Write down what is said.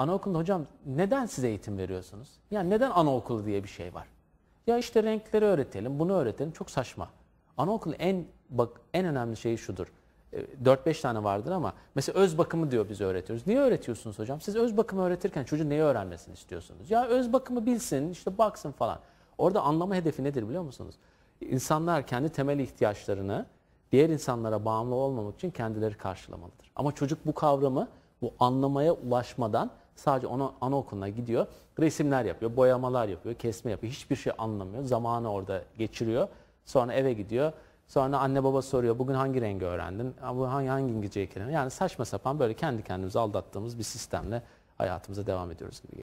Anaokulunda hocam neden size eğitim veriyorsunuz? Ya neden anaokulu diye bir şey var? Ya işte renkleri öğretelim, bunu öğretelim. Çok saçma. Anaokul en bak en önemli şey şudur. 4-5 e, tane vardır ama mesela öz bakımı diyor biz öğretiyoruz. Niye öğretiyorsunuz hocam? Siz öz bakımı öğretirken çocuğu neyi öğrenmesini istiyorsunuz? Ya öz bakımı bilsin, işte baksın falan. Orada anlama hedefi nedir biliyor musunuz? İnsanlar kendi temel ihtiyaçlarını diğer insanlara bağımlı olmamak için kendileri karşılamalıdır. Ama çocuk bu kavramı bu anlamaya ulaşmadan Sadece ona, anaokuluna gidiyor. Resimler yapıyor, boyamalar yapıyor, kesme yapıyor. Hiçbir şey anlamıyor. Zamanı orada geçiriyor. Sonra eve gidiyor. Sonra anne baba soruyor bugün hangi rengi öğrendin? Bu hangi hangi İngilizceyi Yani saçma sapan böyle kendi kendimizi aldattığımız bir sistemle hayatımıza devam ediyoruz gibi.